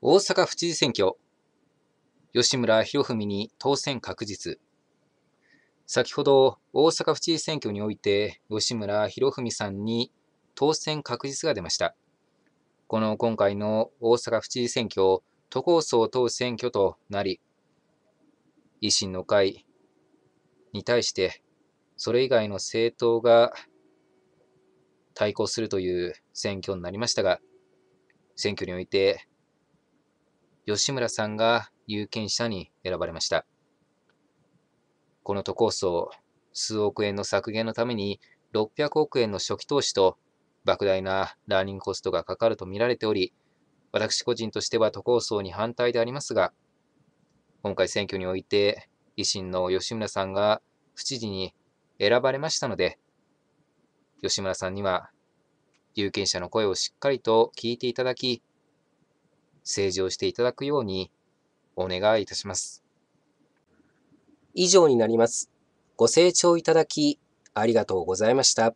大阪府知事選挙、吉村博文に当選確実。先ほど大阪府知事選挙において吉村博文さんに当選確実が出ました。この今回の大阪府知事選挙、都構想等選挙となり、維新の会に対してそれ以外の政党が対抗するという選挙になりましたが、選挙において吉村さんが有権者に選ばれました。この都構想、数億円の削減のために600億円の初期投資と莫大なラーニングコストがかかると見られており、私個人としては都構想に反対でありますが、今回選挙において維新の吉村さんが府知事に選ばれましたので、吉村さんには有権者の声をしっかりと聞いていただき、政治をしていただくようにお願いいたします。以上になります。ご清聴いただきありがとうございました。